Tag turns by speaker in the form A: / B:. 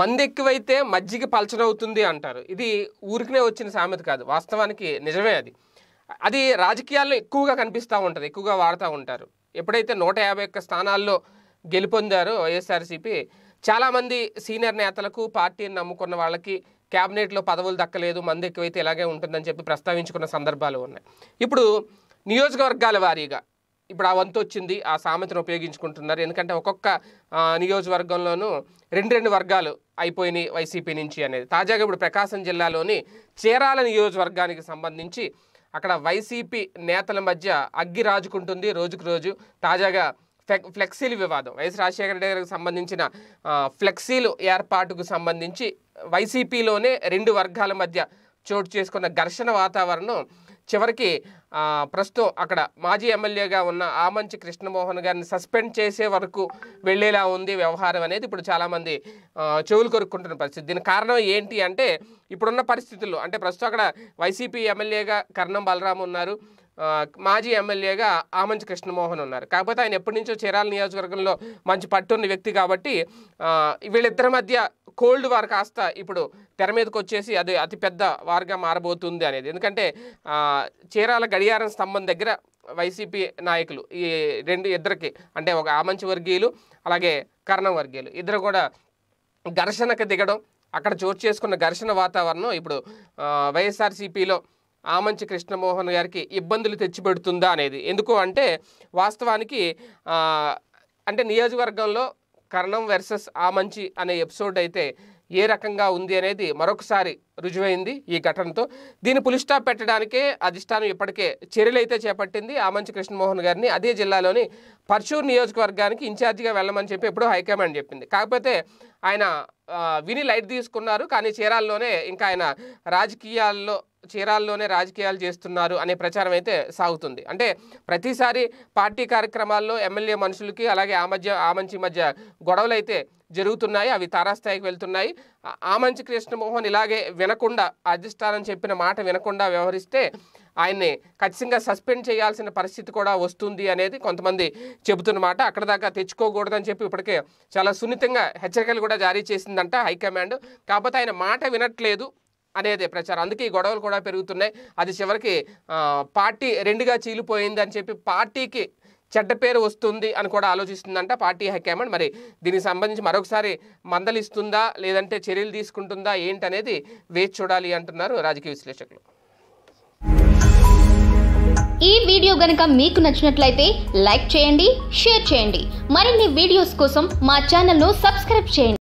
A: మంది ఎక్కువైతే మజ్జిగ పలచనవుతుంది అంటారు ఇది ఊరికనే వచ్చిన సామెత కాదు వాస్తవానికి నిజమే అది అది రాజకీయాల్లో ఎక్కువగా కనిపిస్తూ ఉంటుంది ఎక్కువగా వాడుతూ ఉంటారు ఎప్పుడైతే నూట యాభై ఒక్క స్థానాల్లో గెలుపొందారో వైఎస్ఆర్సీపీ చాలామంది సీనియర్ నేతలకు పార్టీని నమ్ముకున్న వాళ్ళకి క్యాబినెట్లో పదవులు దక్కలేదు మంది ఎక్కువైతే ఇలాగే ఉంటుందని చెప్పి ప్రస్తావించుకున్న సందర్భాలు ఉన్నాయి ఇప్పుడు నియోజకవర్గాల వారీగా ఇప్పుడు ఆ వంతు వచ్చింది ఆ సామెతను ఉపయోగించుకుంటున్నారు ఎందుకంటే ఒక్కొక్క నియోజకవర్గంలోనూ రెండు రెండు వర్గాలు అయిపోయినాయి వైసీపీ నుంచి అనేది తాజాగా ఇప్పుడు ప్రకాశం జిల్లాలోని చీరాల నియోజకవర్గానికి సంబంధించి అక్కడ వైసీపీ నేతల మధ్య అగ్గి రాజుకుంటుంది రోజుకు రోజు తాజాగా ఫ్లెక్సీల వివాదం వైఎస్ రాజశేఖర రెడ్డి గారికి సంబంధించిన ఫ్లెక్సీలు ఏర్పాటుకు సంబంధించి వైసీపీలోనే రెండు వర్గాల మధ్య చోటు చేసుకున్న ఘర్షణ వాతావరణం చివరికి ప్రస్తుతం అక్కడ మాజీ ఎమ్మెల్యేగా ఉన్న ఆమంచి కృష్ణమోహన్ గారిని సస్పెండ్ చేసే వరకు వెళ్ళేలా ఉంది వ్యవహారం అనేది ఇప్పుడు చాలామంది చెవులు కొరుక్కుంటున్న పరిస్థితి దీని కారణం ఏంటి అంటే ఇప్పుడున్న పరిస్థితుల్లో అంటే ప్రస్తుతం అక్కడ వైసీపీ ఎమ్మెల్యేగా కర్ణం బలరాము ఉన్నారు మాజీ ఎమ్మెల్యేగా ఆమంచి కృష్ణమోహన్ ఉన్నారు కాకపోతే ఆయన ఎప్పటి నుంచో చీరాల నియోజకవర్గంలో మంచి పట్టున్న వ్యక్తి కాబట్టి వీళ్ళిద్దరి మధ్య కోల్డ్ వార్ కాస్త ఇప్పుడు తెర మీదకి వచ్చేసి అది అతిపెద్ద వార్గా మారబోతుంది అనేది ఎందుకంటే చీరాల గడియారం స్తంభం దగ్గర వైసీపీ నాయకులు ఈ రెండు ఇద్దరికి అంటే ఒక ఆమంచి వర్గీయులు అలాగే కరణం వర్గీయులు ఇద్దరు కూడా ఘర్షణకు దిగడం అక్కడ చోటు చేసుకున్న ఘర్షణ వాతావరణం ఇప్పుడు వైఎస్ఆర్సీపీలో ఆమంచి కృష్ణమోహన్ గారికి ఇబ్బందులు తెచ్చిపెడుతుందా అనేది ఎందుకు అంటే వాస్తవానికి అంటే నియోజకవర్గంలో కర్ణం వెర్సెస్ ఆ మంచి అనే ఎపిసోడ్ అయితే ఏ రకంగా ఉంది అనేది మరొకసారి రుజువైంది ఈ ఘటనతో దీన్ని పులిస్టాప్ పెట్టడానికే అధిష్టానం ఇప్పటికే చర్యలైతే చేపట్టింది ఆమంచి కృష్ణమోహన్ గారిని అదే జిల్లాలోని పర్చూర్ నియోజకవర్గానికి ఇన్ఛార్జిగా వెళ్ళమని చెప్పి ఎప్పుడూ హైకమాండ్ చెప్పింది కాకపోతే ఆయన విని లైట్ తీసుకున్నారు కానీ చీరాల్లోనే ఇంకా ఆయన రాజకీయాల్లో చీరాల్లోనే రాజకీయాలు చేస్తున్నారు అనే ప్రచారం అయితే సాగుతుంది అంటే ప్రతిసారి పార్టీ కార్యక్రమాల్లో ఎమ్మెల్యే మనుషులకి అలాగే ఆ మధ్య ఆ మంచి మధ్య గొడవలు అయితే జరుగుతున్నాయి అవి తారాస్థాయికి వెళ్తున్నాయి ఆ మంచి కృష్ణమోహన్ ఇలాగే వినకుండా అధిష్టానం చెప్పిన మాట వినకుండా వ్యవహరిస్తే ఆయన్ని ఖచ్చితంగా సస్పెండ్ చేయాల్సిన పరిస్థితి కూడా వస్తుంది అనేది కొంతమంది చెబుతున్నమాట అక్కడ దాకా తెచ్చుకోకూడదని చెప్పి ఇప్పటికే చాలా సున్నితంగా హెచ్చరికలు కూడా జారీ చేసిందంట హైకమాండ్ కాకపోతే ఆయన మాట వినట్లేదు అనేది ప్రచారం అందుకే ఈ గొడవలు కూడా పెరుగుతున్నాయి అది చివరికి పార్టీ రెండుగా చీలిపోయింది అని చెప్పి పార్టీకి చెడ్డ పేరు వస్తుంది అని కూడా ఆలోచిస్తుందంట పార్టీ హైకమాండ్ మరి దీనికి సంబంధించి మరొకసారి మందలిస్తుందా లేదంటే చర్యలు తీసుకుంటుందా ఏంటనేది వేచి చూడాలి అంటున్నారు రాజకీయ విశ్లేషకులు ఈ వీడియో గనక మీకు నచ్చినట్లయితే లైక్ చేయండి షేర్ చేయండి మరిన్ని వీడియోస్ కోసం మా ను సబ్స్క్రైబ్ చేయండి